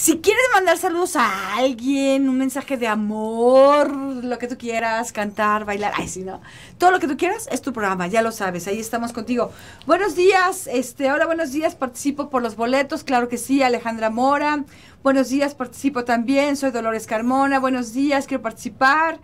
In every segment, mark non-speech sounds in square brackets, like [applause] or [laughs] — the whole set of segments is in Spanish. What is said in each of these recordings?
Si quieres mandar saludos a alguien, un mensaje de amor, lo que tú quieras, cantar, bailar, ay, sí, no. Todo lo que tú quieras es tu programa, ya lo sabes, ahí estamos contigo. Buenos días, este, hola, buenos días, participo por los boletos, claro que sí, Alejandra Mora. Buenos días, participo también, soy Dolores Carmona. Buenos días, quiero participar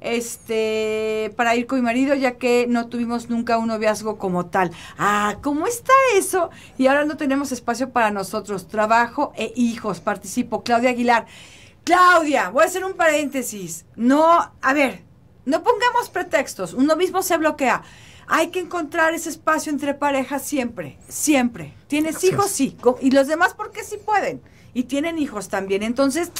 este, para ir con mi marido, ya que no tuvimos nunca un noviazgo como tal. Ah, ¿cómo está eso? Y ahora no tenemos espacio para nosotros, trabajo e hijos. Participo, Claudia Aguilar. Claudia, voy a hacer un paréntesis. No, a ver, no pongamos pretextos. Uno mismo se bloquea. Hay que encontrar ese espacio entre parejas siempre, siempre. Tienes hijos, sí. Y los demás, porque sí pueden. Y tienen hijos también. Entonces,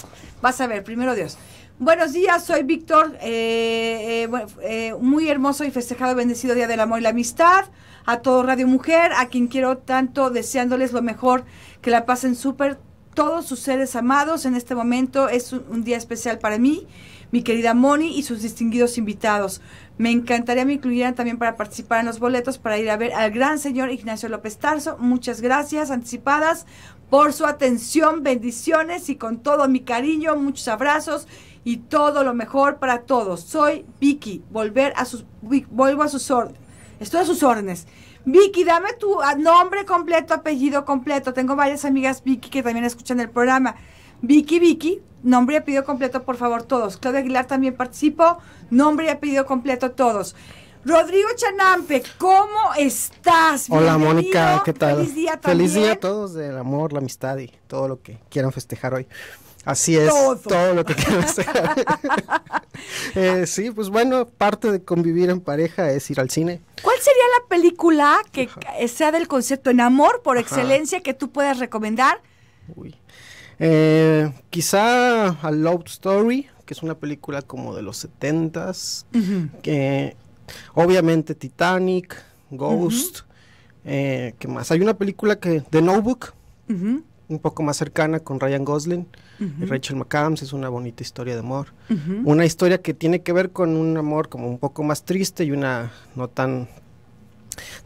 vas a ver, primero Dios. Buenos días, soy Víctor. Eh, eh, eh, muy hermoso y festejado, bendecido Día del Amor y la Amistad. A todo Radio Mujer, a quien quiero tanto, deseándoles lo mejor, que la pasen súper todos sus seres amados. En este momento es un, día especial para mí, mi querida Moni y sus distinguidos invitados. Me encantaría me incluyeran también para participar en los boletos para ir a ver al gran señor Ignacio López Tarso. Muchas gracias anticipadas por su atención, bendiciones y con todo mi cariño, muchos abrazos y todo lo mejor para todos. Soy Vicky, volver a sus, vuelvo a sus órdenes. Estoy a sus órdenes. Vicky, dame tu ah, nombre completo, apellido completo. Tengo varias amigas Vicky que también escuchan el programa. Vicky, Vicky, nombre y apellido completo, por favor, todos. Claudia Aguilar también participó. Nombre y apellido completo, todos. Rodrigo Chanampe, ¿cómo estás? Hola Mónica, ¿qué tal? Feliz día también. Feliz día a todos del amor, la amistad y todo lo que quieran festejar hoy. Así es, todo, lo que quieras. [laughs] eh, sí, pues bueno, parte de convivir en pareja es ir al cine. ¿Cuál sería la película que sea del concepto en amor por excelencia que tú puedas recomendar? Uy. Eh, quizá A Love Story, que es una película como de los setentas. que obviamente Titanic, Ghost, eh, ¿qué más? Hay una película que, The Notebook, un poco más cercana con Ryan Gosling y Rachel McAdams, es una bonita historia de amor. Una historia que tiene que ver con un amor como un poco más triste y una no tan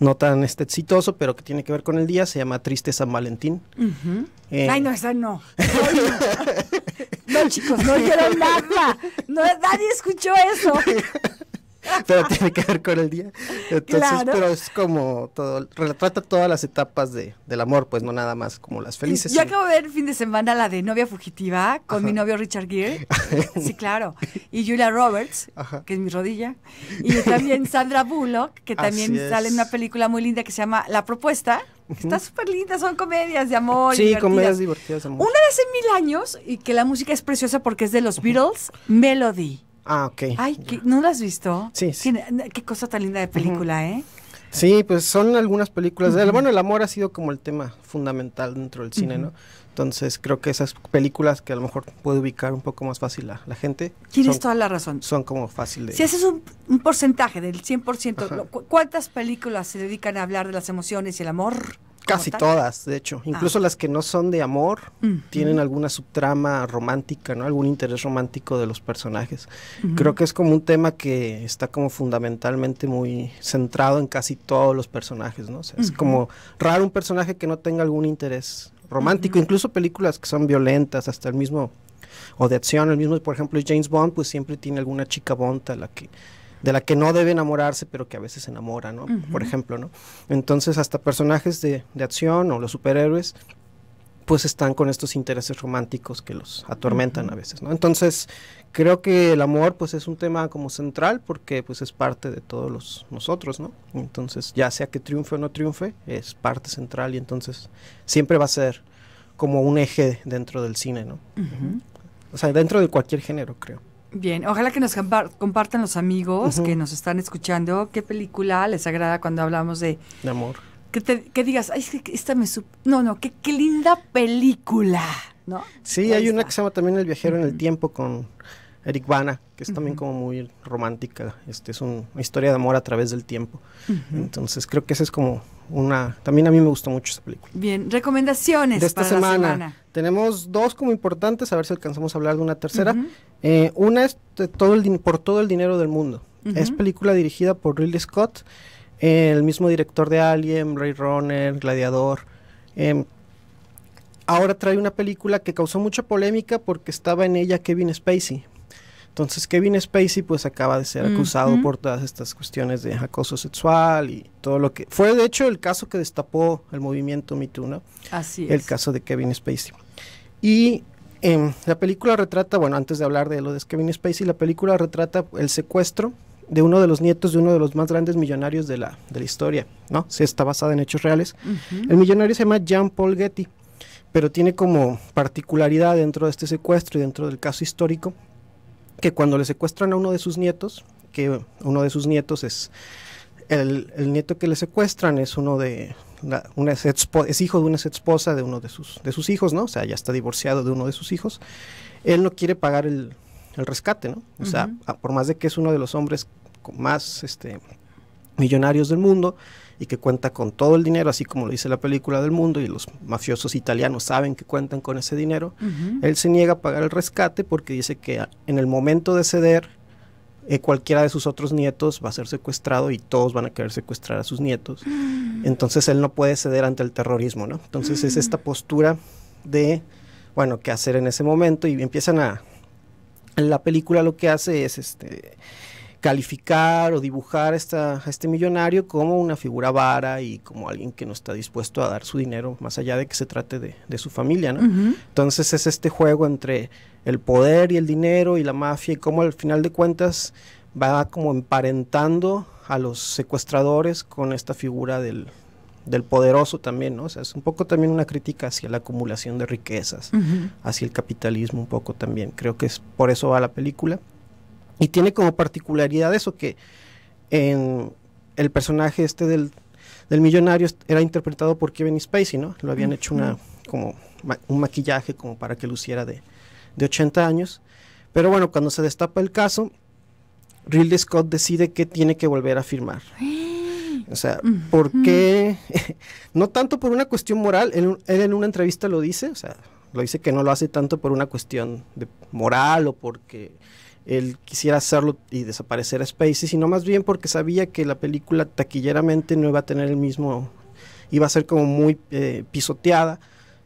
no tan este, exitoso, pero que tiene que ver con el día, se llama Triste San Valentín. Eh, Ay, no, esa no. no, chicos, no quiero nada. nadie escuchó eso. [laughs] [laughs] pero tiene que ver con el día. Entonces, pero es como todo, retrata todas las etapas del amor, pues no nada más como las felices. Yo acabo de ver el fin de semana la de Novia Fugitiva con mi novio Richard Gere. [laughs] sí, claro. Y Julia Roberts, que es mi rodilla. Y también Sandra Bullock, que también sale en una película muy linda que se llama La Propuesta. Está súper linda, son comedias de amor. Sí, comedias divertidas amor. Una de hace mil años y que la música es preciosa porque es de los Beatles, Melody. Ah, ok. Ay, ¿no las has visto? Sí, sí. Qué, cosa tan linda de película, ¿eh? Sí, pues son algunas películas. Bueno, el amor ha sido como el tema fundamental dentro del cine, ¿no? Entonces creo que esas películas que a lo mejor puede ubicar un poco más fácil la, la gente. Tienes toda la razón. Son como fáciles. Si haces un, un porcentaje del 100%, ¿cuántas películas se dedican a hablar de las emociones y el amor? Casi todas, de hecho. Ah. Incluso las que no son de amor tienen alguna subtrama romántica, ¿no? Algún interés romántico de los personajes. Creo que es como un tema que está como fundamentalmente muy centrado en casi todos los personajes, ¿no? O sea, es como raro un personaje que no tenga algún interés romántico. Incluso películas que son violentas, hasta el mismo... O de acción, el mismo, por ejemplo, James Bond, pues siempre tiene alguna chica bonta a la que de la que no debe enamorarse, pero que a veces se enamora, ¿no? Por ejemplo, ¿no? Entonces, hasta personajes de, acción o los superhéroes pues están con estos intereses románticos que los atormentan a veces, ¿no? Entonces, creo que el amor pues es un tema como central porque pues es parte de todos los nosotros, ¿no? Entonces, ya sea que triunfe o no triunfe, es parte central y entonces siempre va a ser como un eje dentro del cine, ¿no? O sea, dentro de cualquier género, creo. Bien, ojalá que nos compartan los amigos que nos están escuchando qué película les agrada cuando hablamos de... amor. Que, digas, ay, esta me... su... no, no, qué, linda película, ¿no? Sí, hay una que se llama también El viajero en el tiempo con Eric Bana, que es también como muy romántica. Este es una historia de amor a través del tiempo. Entonces creo que esa es como una, también a mí me gustó mucho esa película. Bien, recomendaciones de esta semana. Tenemos dos como importantes, a ver si alcanzamos a hablar de una tercera. Eh, una es todo por todo el dinero del mundo. Es película dirigida por Ridley Scott, el mismo director de Alien, Ray Runner, Gladiador. Em, ahora trae una película que causó mucha polémica porque estaba en ella Kevin Spacey, entonces Kevin Spacey pues acaba de ser acusado por todas estas cuestiones de acoso sexual y todo lo que... Fue de hecho el caso que destapó el movimiento Me Too, ¿no? Así es. El caso de Kevin Spacey. Y em, la película retrata, bueno, antes de hablar de lo de Kevin Spacey, la película retrata el secuestro de uno de los nietos de uno de los más grandes millonarios de la, de la historia, ¿no? Se está basada en hechos reales. El millonario se llama Jean Paul Getty, pero tiene como particularidad dentro de este secuestro y dentro del caso histórico que cuando le secuestran a uno de sus nietos, que uno de sus nietos es el, nieto que le secuestran es uno de es, hijo de una ex esposa de uno de sus de sus hijos, ¿no? O sea, ya está divorciado de uno de sus hijos. Él no quiere pagar el, rescate, ¿no? O sea, por más de que es uno de los hombres más este millonarios del mundo, y que cuenta con todo el dinero, así como lo dice la película del mundo, y los mafiosos italianos saben que cuentan con ese dinero, él se niega a pagar el rescate porque dice que en el momento de ceder, eh, cualquiera de sus otros nietos va a ser secuestrado y todos van a querer secuestrar a sus nietos. Mm. Entonces él no puede ceder ante el terrorismo, ¿no? Entonces es esta mm. postura de, bueno, qué hacer en ese momento y empiezan a... La película lo que hace es este calificar o dibujar a, esta, este millonario como una figura vara y como alguien que no está dispuesto a dar su dinero, más allá de que se trate de, su familia, ¿no? Entonces es este juego entre el poder y el dinero y la mafia y cómo al final de cuentas va como emparentando a los secuestradores con esta figura del, poderoso también, ¿no? sea, es un poco también una crítica hacia la acumulación de riquezas, hacia el capitalismo un poco también. Creo que es por eso va la película. Y tiene como particularidad eso que en el personaje este del, del millonario era interpretado por Kevin Spacey, ¿no? Lo habían hecho una, como un maquillaje como para que luciera de, de 80 años. Pero bueno, cuando se destapa el caso, Ridley Scott decide que tiene que volver a firmar. O sea, ¿por qué? [laughs] no tanto por una cuestión moral, él, en una entrevista lo dice, o sea, lo dice que no lo hace tanto por una cuestión de moral o porque él quisiera hacerlo y desaparecer a Spacey, sino más bien porque sabía que la película taquilleramente no iba a tener el mismo, iba a ser como muy eh, pisoteada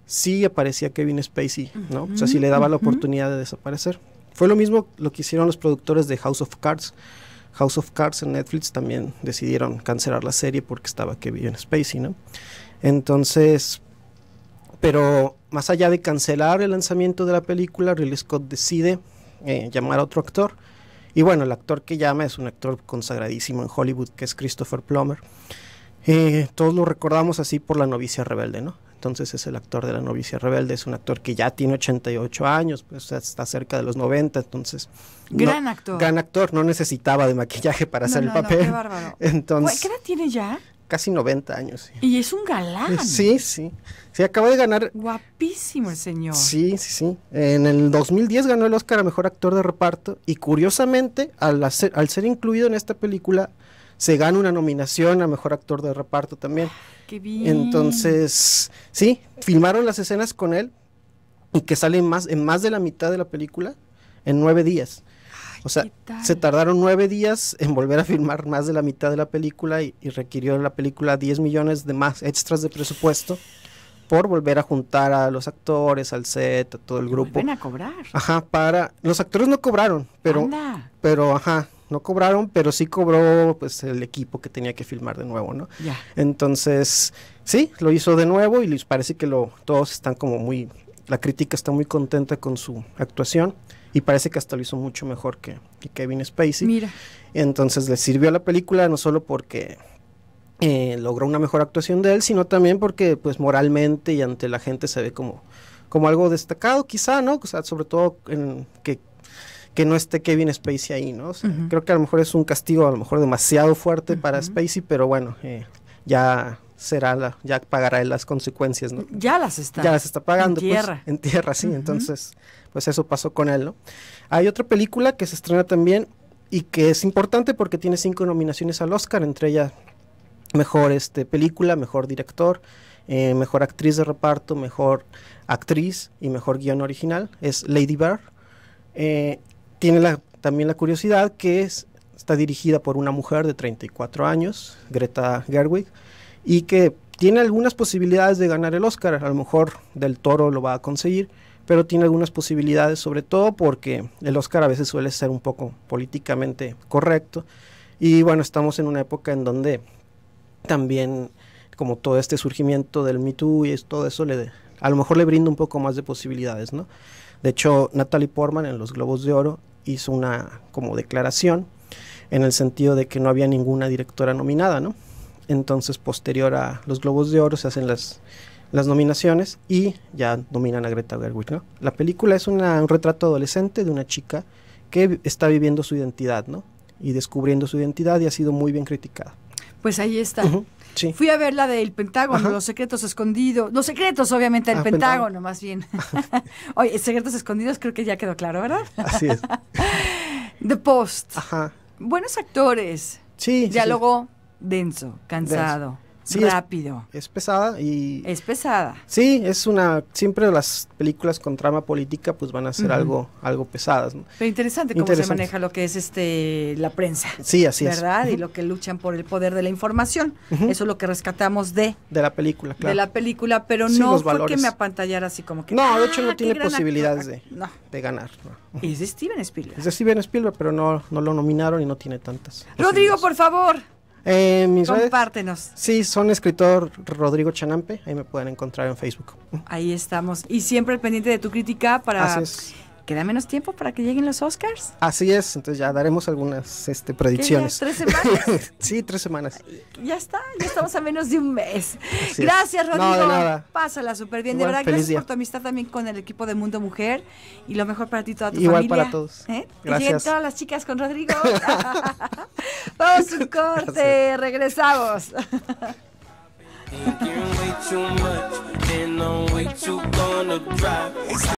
si aparecía Kevin Spacey, ¿no? o sea, si le daba la oportunidad de desaparecer. Fue lo mismo lo que hicieron los productores de House of Cards. House of Cards en Netflix también decidieron cancelar la serie porque estaba Kevin Spacey, ¿no? Entonces, pero más allá de cancelar el lanzamiento de la película, Ridley Scott decide eh, llamar a otro actor. Y bueno, el actor que llama es un actor consagradísimo en Hollywood, que es Christopher Plummer. Eh, todos lo recordamos así por La novicia rebelde, ¿no? Entonces es el actor de La novicia rebelde, es un actor que ya tiene 88 años, pues está cerca de los 90, entonces... Gran actor. Gran actor, no necesitaba de maquillaje para hacer el papel. [laughs] Entonces, ¿Qué edad tiene ya? casi 90 años. Y es un galán. Eh, sí, sí. Sí, acaba de ganar. Guapísimo el señor. Sí, sí, sí. En el 2010 ganó el Oscar a Mejor Actor de Reparto y curiosamente, al, hacer, al ser incluido en esta película, se gana una nominación a Mejor Actor de Reparto también. Ah, ¡Qué bien! Entonces, sí, filmaron las escenas con él y que sale más, en más de la mitad de la película en nueve días. O sea, se tardaron nueve días en volver a filmar más de la mitad de la película y, y requirió la película 10 millones de más extras de presupuesto por volver a juntar a los actores, al set, a todo el grupo. Vuelven a cobrar. Ajá, para los actores no cobraron, pero pero ajá, no cobraron, pero sí cobró pues el equipo que tenía que filmar de nuevo, ¿no? Ya. Entonces, sí, lo hizo de nuevo y les parece que lo todos están como muy la crítica está muy contenta con su actuación y parece que hasta lo hizo mucho mejor que, Kevin Spacey. Mira. Entonces le sirvió a la película no solo porque eh, logró una mejor actuación de él, sino también porque pues moralmente y ante la gente se ve como, como algo destacado quizá, ¿no? O sea, sobre todo en que, no esté Kevin Spacey ahí, ¿no? Creo que a lo mejor es un castigo a lo mejor demasiado fuerte para Spacey, pero bueno, eh, ya será la, ya pagará las consecuencias, ¿no? Ya las está. Ya las está pagando. En pues, tierra. en tierra, sí. Entonces, pues eso pasó con él, ¿no? Hay otra película que se estrena también y que es importante porque tiene cinco nominaciones al Oscar, entre ellas mejor este, película, mejor director, eh, mejor actriz de reparto, mejor actriz y mejor guión original. Es Lady Bird. Eh, tiene la, también la curiosidad que es, está dirigida por una mujer de 34 años, Greta Gerwig y que tiene algunas posibilidades de ganar el Oscar. A lo mejor del toro lo va a conseguir, pero tiene algunas posibilidades, sobre todo porque el Oscar a veces suele ser un poco políticamente correcto. Y bueno, estamos en una época en donde también como todo este surgimiento del Me Too y todo eso le a lo mejor le brinda un poco más de posibilidades, ¿no? De hecho, Natalie Portman en los Globos de Oro hizo una como declaración en el sentido de que no había ninguna directora nominada, ¿no? Entonces, posterior a los Globos de Oro, se hacen las, las nominaciones y ya nominan a Greta Gerwig. ¿no? La película es una, un retrato adolescente de una chica que está viviendo su identidad ¿no? y descubriendo su identidad y ha sido muy bien criticada. Pues ahí está. Sí. Fui a ver la del Pentágono, los secretos escondidos, los secretos obviamente del ah, Pentágono, más bien. [laughs] Oye, secretos escondidos creo que ya quedó claro, ¿verdad? Así es. [laughs] The Post. Ajá. Buenos actores. Sí. Diálogo denso, cansado. rápido. Es, pesada y... Es pesada. Sí, es una... Siempre las películas con trama política pues van a ser algo, algo pesadas. Pero interesante cómo se maneja lo que es este la prensa. Sí, así es. ¿Verdad? Y lo que luchan por el poder de la información. Eso es lo que rescatamos de... De la película, claro. De la película, pero no fue que me apantallara así como que... No, de hecho ah, no tiene posibilidades de, ganar. Es de Steven Spielberg. Es de Steven Spielberg, pero no, no lo nominaron y no tiene tantas. Rodrigo, por favor. Eh, Compártenos. sí, son escritor Rodrigo Chanampe, ahí me pueden encontrar en Facebook. Ahí estamos. Y siempre pendiente de tu crítica para queda menos tiempo para que lleguen los Oscars. Así es, entonces ya daremos algunas este, predicciones. ¿Tres semanas? [laughs] sí, tres semanas. Ya está, ya estamos a menos de un mes. gracias, Rodrigo. No, Pásala súper bien. de verdad, gracias por tu amistad también con el equipo de Mundo Mujer y lo mejor para ti y toda tu familia. Igual para todos. ¿eh? Gracias. lleguen todas las chicas con Rodrigo. [laughs] [laughs] Vamos corte, regresamos.